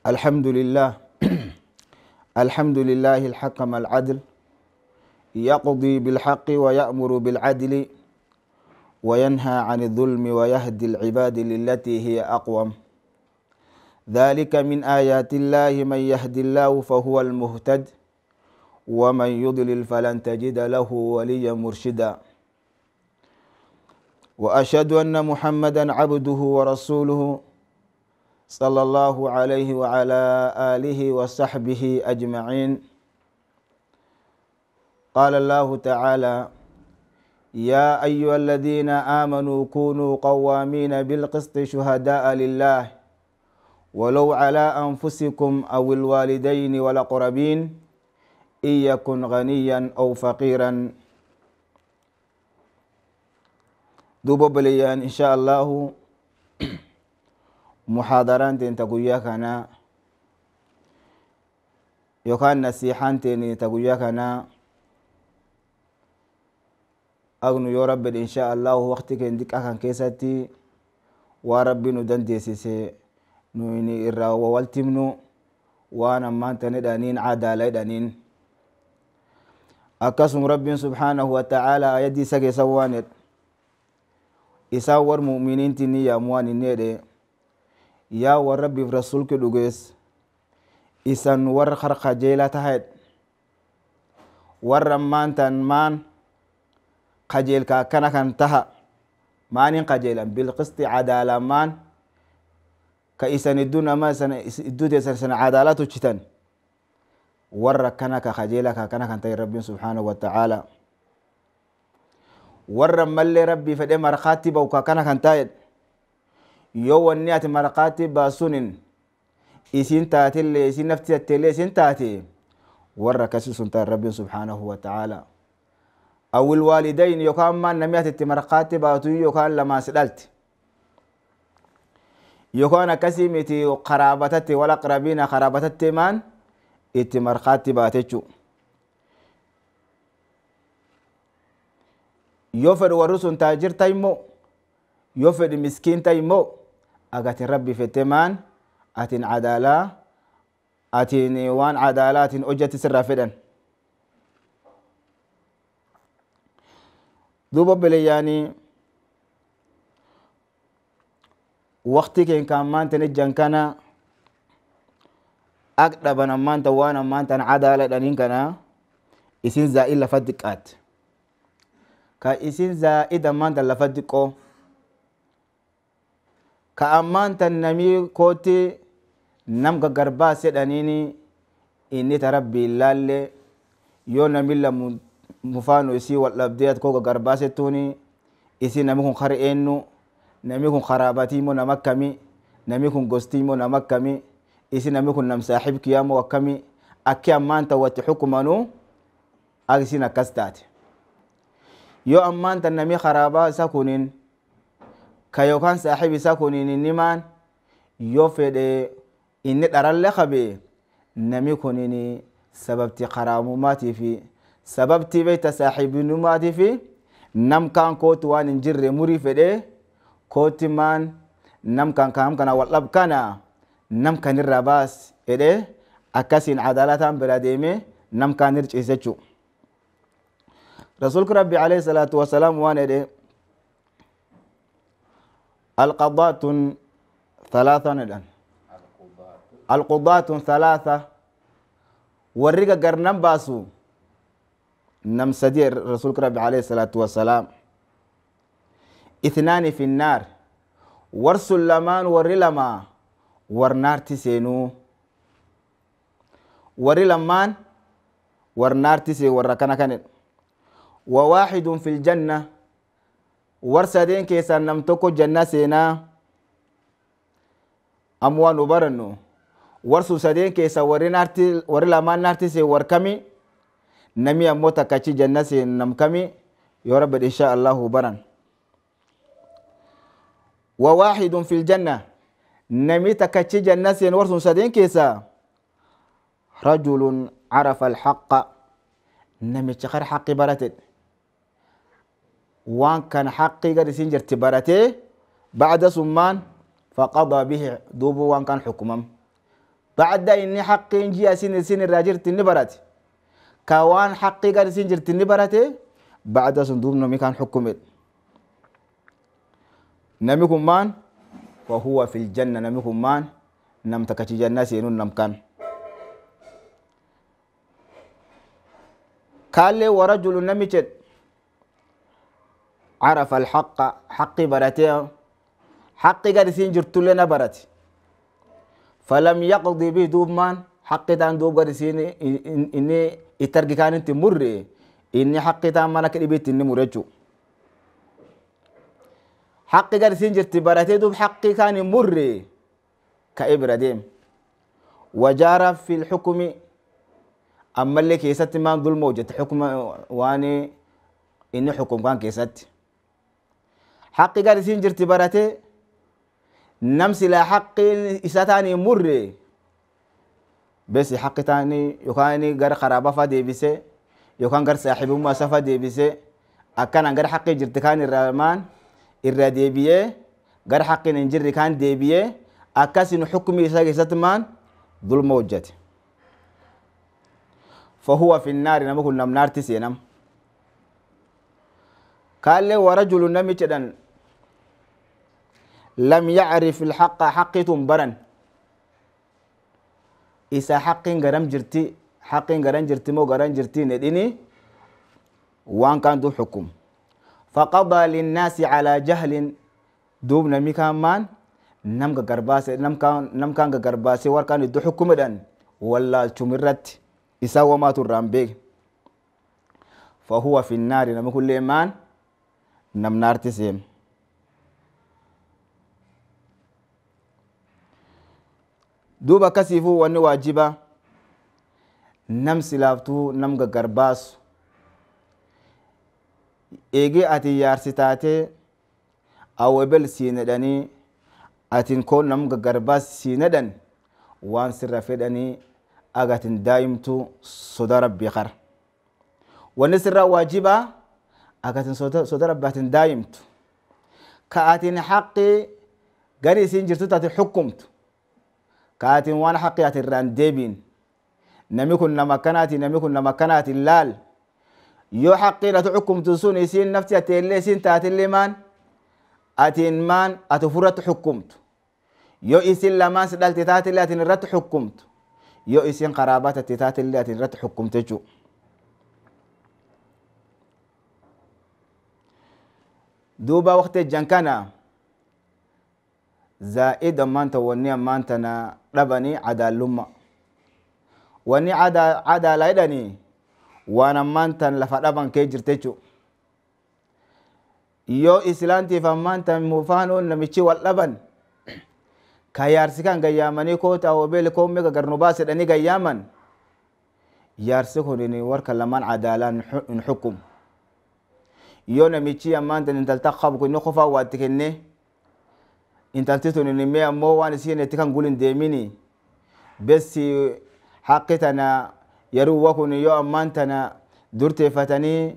الحمد لله الحمد لله الحكم العدل يقضي بالحق ويأمر بالعدل وينهى عن الظلم ويهدي العباد للتي هي أقوم ذلك من آيات الله من يهدي الله فهو المهتد ومن يضلل فلن تجد له وليا مرشدا وأشهد أن محمدا عبده ورسوله صلى الله عليه وعلى آله وصحبه أجمعين قال الله تعالى يا أيها الذين آمنوا كونوا قوامين بالقسط شهداء لله ولو على أنفسكم أو الوالدين والأقربين إن يكن غنيا أو فقيرا دوبو بليان إن شاء الله محاضرانتين تقويا كنا يوكان نصيحانتين تقويا أنا أغنو يا رب إن شاء الله وقت كندك أكن كيساتي وربي ندن ديسي نويني إرا ووالتمنو وانا ما تندانين عدالة دانين أقسم رب سبحانه وتعالى أيدي سكي سوانت إساور مؤمنين تني يا مواني نيري yaa warra biif rasuulki dhugees isan warra harkajeela taheed warra maantan maan kajeelka akkana kan taha maanin kajeelan bilqisti cadaalamaan ka isan iddun ama isan cadaalatu citan warra kana ka kajeela ka akkana kan tahe rabbiin subxaanahu wa tacaala warra mallee rabbii fedhe markaatti bau ka yoo wanni ati marqaatti baasunin isiin taatillee isiin nafti hatteellee isiin taate warra akkasii sun ta'an rabbiin subhaanahu wa ta'aala awwil waalidayn yookaan maan namni ati itti marqaatti baatu yookaan lamaan si dhalti yookaan akkasii miti qaraabatatti wal aqrabiina qaraabatatti maan itti marqaatti baate jechuudha. yoo fedhu warri sun taajirta immoo yoo fedhi miskiinta immoo أغاتي ربي في التمان أتين عدالة أتين وان عدالة أتين أجتي سرافدن دوبا بلي يعني وقتي كان كان ما انت نجان بنا ما انت وانا ما عداله دنين كان اسين زائل لفدقات كان اسين زائد ما انت ka ammaan tan namii kootti nam gaggarbaase dhaniini inni ta rabbii laalle yoo nami lamu mufaanu isii wal dhabdee atkoo gaggarbaasettuuni isii nami kun kar eennu nami kun karaabatii moo nama akkami nami kun gostii moo nama akkami isii nami kun nam saaxib kiyaa moo akkami akki ammaan tan watti xukumanuu ak isin akkas taate yoo ammaan tan nami karaabaa isa kuniin ka yookaan saaxiib isaa kun innimaan yoo fedhe inni dharallee qabe nami kun sababti qaraamumaatii fi sababtii beekta saaxiibinummaatii fi namkaan kootu waan hin jirre murii fedhe kootti maan namkaan kaam kana wal dhabkana namkan irraa baas jedhe akkasiin cadaalataan bira deeme namkaan hirciise jechuudha. Rasuulku Rabbi alayhi salaatu wasalaam waan jedhe alqadaatun halaathan dhan alqudaatun halaatha warriga garnan baasu namsadiye rasuulka rabbi alayhi salaatu wasalaam ithnaani fi nnaar warsun lamaan warri lamaa war naarti seenuu warri lamaan war naarti seen warra kana kanen wa waaxidun fi ljanna ورسادين كيسان نمتوكو جنة سينا أموان وبرنو ورسو سادين كيسا ورين أرتي ورلا ما نارتي سي وركمي نمي أموتا كاتشي جنة سينا نمكمي يا إن شاء الله وبرن وواحد في الجنة نمي تكاتشي جنة سينا ورسو سادين كيسا رجل عرف الحق نمي تشخر حقي براتت وان كان حقي قد سنجر تبارته بعد سمان فقضى به دوب وان كان حكمم بعد إني حقي نجي سن سن الراجر تنبرت كوان حقي قد سنجر تنبرته بعد سندوب نمي كان حكمت نميكم مان وهو في الجنة نميكم مان تكتي جنة سينون نمكان قال لي ورجل نمي جد عرف الحق حق براتيه حق قد سين لنا برت فلم يقضي به دوب من حق دان دوب قد سين إني إترك كان انت مري إني حق تان مالك إبيت إني مرجو حق قد سين جرت برته دوب حق كان مري ديم وجار في الحكم أما اللي كيست ما ظلم وجت حكم واني إني حكم كان كيست حقي قال سين جرتي براتي نمسي لا حقي إساتاني مري بس حقي تاني يوكاني غير خرابة فدي بيسي يوكان غير صاحب ما سفا دي بس أكان غير حقي جرتي كان الرمان إرا دي بيه غير حقي نجري كان دي بيه أكاسي حكمي إساقي ستمان ظلم وجت فهو في النار نمكن نم نار تسينم kaalle warajulu namichi dhan lam yacrif ilxaqa haqitun baran isa haqin garam jirti haqin garan jirti moo garan jirti nedhini waan kantu xukum faqadaa linnaasi calaa jahlin duub nami kaan maan nam gagarbaase nam kaan gagarbaase warkaan iddu xukumedhan wallaalchum irratti isaa wamaatu irraan beeke fahuwa fi nnaari nami kullee maan namna RTCM. duuba akkasiifuu wanni wajiba nam silaftu nam gaggarbaasu eegee ati yaarsi taatee awwebel siin hedhanii atin koo nam gaggarbaas siin hedhan waan sirra fedhanii agatin daa'imtuu sodaa rabbii wanni sirraa wajiba أكاتن صوت رباتن دايمت كاتن حقي غني سين جرتو تاتي حكمت كاتن وان حقي اتي ران ديبين نميكن لما كناتي نميكن لما كناتي لال يو حقي لا تحكم تسوني سين نفتي اتي اللي سين تاتي اللي مان اتين مان اتفرت حكمت يو اسين لما سدلت تاتي اللي اتن رت حكمت يو اسين قرابات تاتي اللي اتن رت حكمت جو duuba wakti jankana zaa'ida maanta wannia maantana dhabani cadaalumma wanni ada cadaalayidhani waana maantan lafa dhaban kee jirtechu iyo islaantiifa maantan mufaanoo namichi wal dhaban ka yaarsi kan gayyaamanii koo taawobeel koo mega garnubaas jedhanii gayyaaman yaarsi warka laman cadaalaan hin xukum yoo namichi ammaan intalta qabu kun inni qofaa waa itti kennee intalti tunu inni ammoo waan isii kennetti kan gulin deemini bessi haqqi tana yeruuwa kun yoo ammaan tana durteeffatanii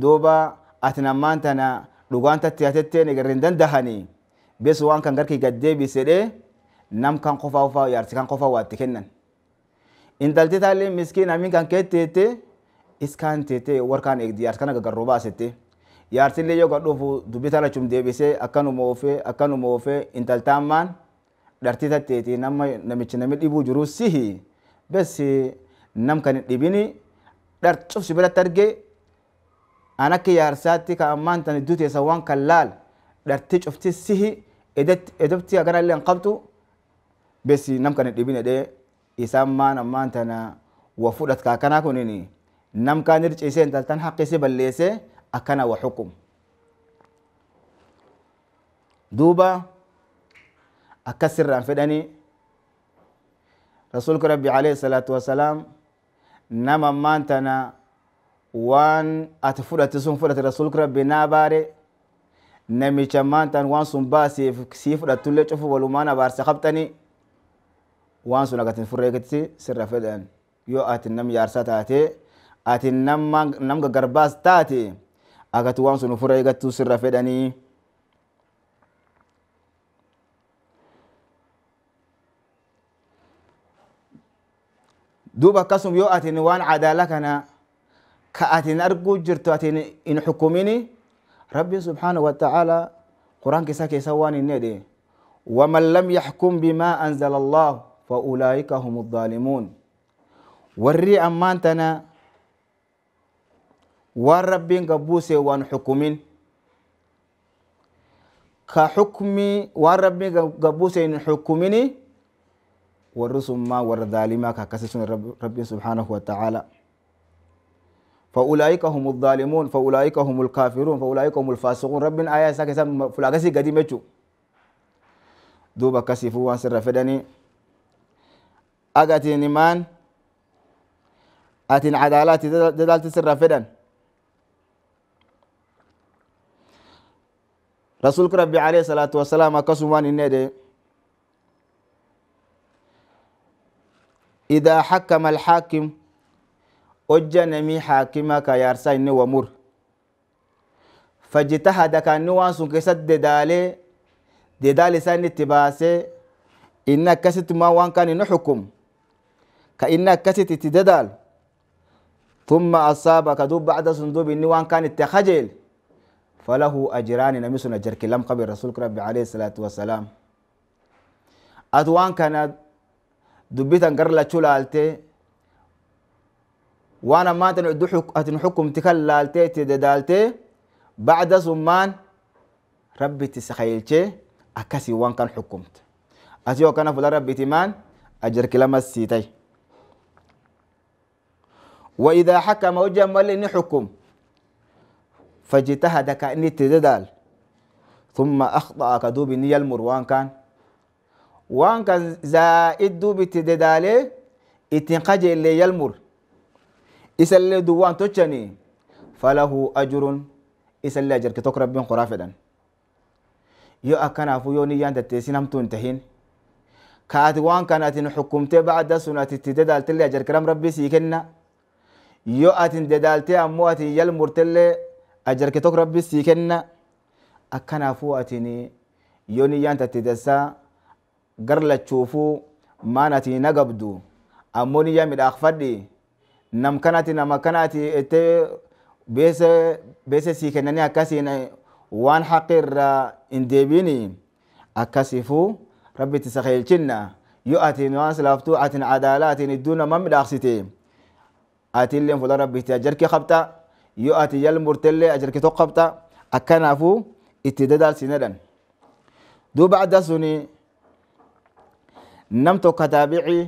duuba atin ammaan tana dhugaan tatti hatetteen egarra hin dandahanii bessu waan kan garkii gaddeebisedhee nam kan qofaa ufaa yaarsi kan qofaa waa itti kennan intalti taallee miskiin amin kan keetteette iskaan teetee warkaan eegdi yaarskan agargaroo baasetti yaarsillee yoo kan deebisee akkanuma oofee akkanuma intaltaammaan dhartii tatteetii nama namichi nami dhibuu jiru sihi nam kan hin dhibini dhar cufsi biratti arge an akka yaarsaatti ka ammaan tan idduu waan kan laal cufti sihi edabti akana illee hin qabdu besi nam kan hin maan ammaan tana wa fudhat kaa نم كانير تشيسين تلتان حقي سيبال ليسي أكنا وحكم دوبا أكسر فداني رسول ربي عليه الصلاة والسلام نما مانتنا وان أتفورة تسون فورة رسول ربي ناباري نمي شمانتان وان سون باسي سيفو لا تولي تشوفو ولومانا بار سخبتاني وان سون أكتن فورة كتسي سر رفدان يو آت النمي عرساتاتي ati nam gaggarbaas taate akatu waan sun ufirra eegattuu sirra fedhanii duuba akkasum yoo atin waan cadaala kana ka atin arguu jirtu atin hin xukumini rabbiin subxaanahu watacaala quraan isaa keessa waan hin jedhe waman lam yaxkum bimaa anzala allah faulaa'ika hum aalimuun warri ammaan tana وربين غبوسي وان حكمين كحكمي وربين غبوسي ان حكميني ورسوم ما ورداليما كاكاسسون ربي سبحانه وتعالى فأولئك هم الظالمون فأولئك هم الكافرون فأولئك هم الفاسقون ربنا آية ساكي سام فلاغسي قدي ميتو دوبا كاسي فوان سر فداني أغاتي أتين عدالاتي دلالتي سر فداني رسول ربي عليه الصلاة والسلام قسمان إنه إذا حكم الحاكم أجنمي حاكمك يارسا إنه ومر فجتهد كان نوان سنك سد دالي دي دالي سان إتباسي إنك كسيت ما وان كان نحكم كإنك كسيت تددال ثم أصابك دوب بعد سندوب إنه وان كان التخجل فله أجران نمسنا نجر لم قبل رسول ربي عليه الصلاة والسلام أتوان كان دبيتا قرلا تشولالتي وانا ما تنحكم حكم تكلالتي تدالتي بعد زمان ربي تسخيلتي أكسي وان كان حكمت أتيو كان فلا ربي تمان أجر كلام السيتي وإذا حكم وجه مولي حكم فاجتهد اني تدال ثم أخطأ كدوب نيا المروان كان وان كان زائد دوب تدالي اتنقج اللي يلمر إسال دوان تجني فله أجر إسال أجر كتوك ربين قرافدا يو أكنا فيو نيان هم تنتهين كات وان كانت حكمت بعد سنة تدال تلي أجر كرام ربي سيكنا يو أتن ددالتي أمو أتن يلمر تلي ajarke tokko rabbi sii kenna akkanaafuu atiin yoo niyyaan tatte dansaa gar lachuufuu maan atiin nagabdu ammoo niyyaa midhaaqfadhi nam kanati nam akkanati ittee beese sii kennanii akkasiin waan haqi irraa hin deebiini akkasifuu rabbi itti sakeelchinna yoo atiin waan silaaftuu atiin adaalaa atiin idduu nama midhaaqsite atiin leen fuula rabbi itti ajarkee qabxa yoo ati yal murtellee ajarki tokko qabxa akkanaafuu itti dadaalsinedhan duuba adda suni nam tokko taabici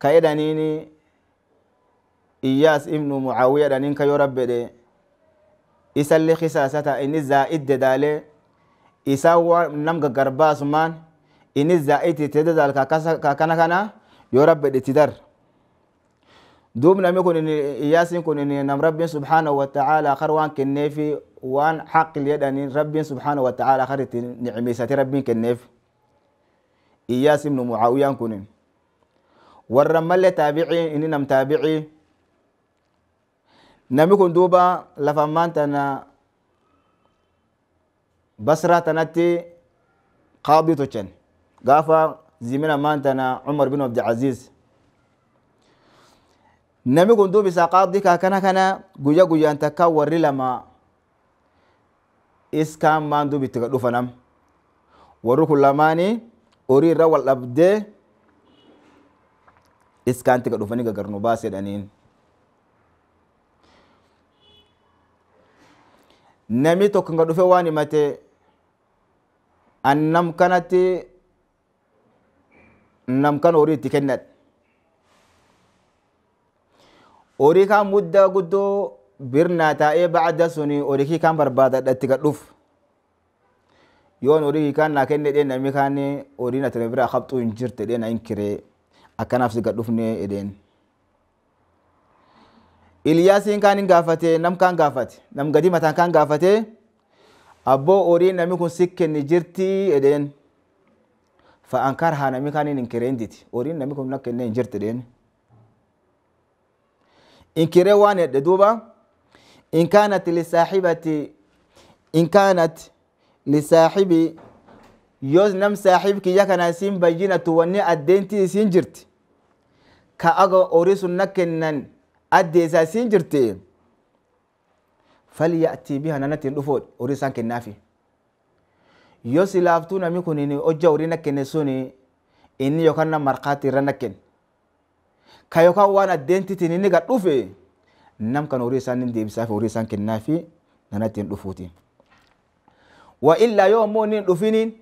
ka edhaniini iyaas ibnu mucaawiya dhanin ka yoo rabbedhe isalli kisaasata inni zaa'id dedaalee isaan waan nam gaggarbaasumaan inni zaa'id itti dadaalka akkana kana yoo rabbedhe itti dar دوم نمي كون إن ياسين كون إن نم رب سبحانه وتعالى خر وان كنيفي وان حق اليد أن رب سبحانه وتعالى خر نعمي ساتي رب كنيف إياس بن معاوية كونين والرمل تابعي إن نم تابعي نمي كون دوبا لفمان تنا بصرة تنتي قاضي تشن قافا زمنا مان تنا عمر بن عبد العزيز nami kun duub isaa qaadii kaa kana kana guyya guyyaan takka warri lama iskaan maan duub itti gadhufanam warri kun lamaani horii irra wal dhabdee iskaanti gadhufanii gagarnu baas jedhaniin nami tokko ga dhufe waan himate annam kanatti nam kan horii itti kennadhe orii kaan mudda guddoo birnaa taa'ee ba'adda suni horii kaan barbaadadhatti gad dhuf yoon horii kaan naa kenne dheen namni kaan horii na tana biraa hin jirte na hin kiree akkanaaf si gad dhufne edeen. Iliyaasiin kaan hin gaafate nam kaan gaafate nam gadi mataan kaan gaafate abboo horii namni kun si kenni jirti edeen. Fa'aan kar haa namni kaan hin kiree hin diti horiin kun na kennee hin jirte dheen. inkire waan hedhe duuba in kaanat lisaaxibati in kaanat lisaaxibi yo nam saaxiibkiyya kana isin bayinatu wani addeentii isin jirti ka aga orisunna kennan addeesa isin jirte falya'tii biha nanatiin dhufoodhe horii isaan kennaafi yoo silaaftuu namni kun hojja horii kenne suni inni yookaan na marqaatti irra ka yookaan waan addeentitiin inni gad dhufe nam kan horii isaan deebisaa fi horii isaan kennaa fi nana ittiin dhufuuti. Waa illaa yoo ammoo inni hin dhufiniin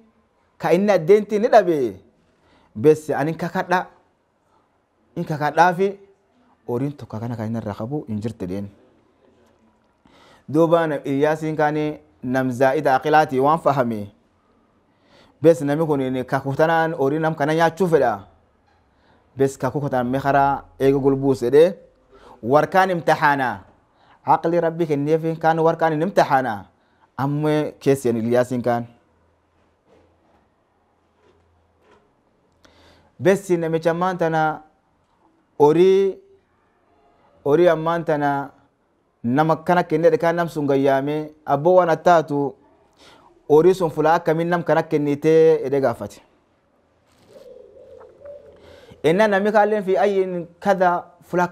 ka inni addeentiin ni dhabe beesse ani kakadhaa in kakadhaa fi horiin tokko kana kan inni irraa qabu hin jirti deen. Duuba iyyaasiin kaanii namzaa'ida aqilaati waan fahame beesse namni kun kakuftanaan horii nam kana nyaachuu fedha. bes kakukotan mekara ega golbus ede warkan imtixana caqli rabbi kenefin kan warkan imtixana amme kesian ilyasin kan besi namicha mantana ori ori amantana nama kana kennedhe kan nam sun abbo wan attatu ori sun fula akkamin nam kana ede gaafate إننا مكالين في أي كذا فلا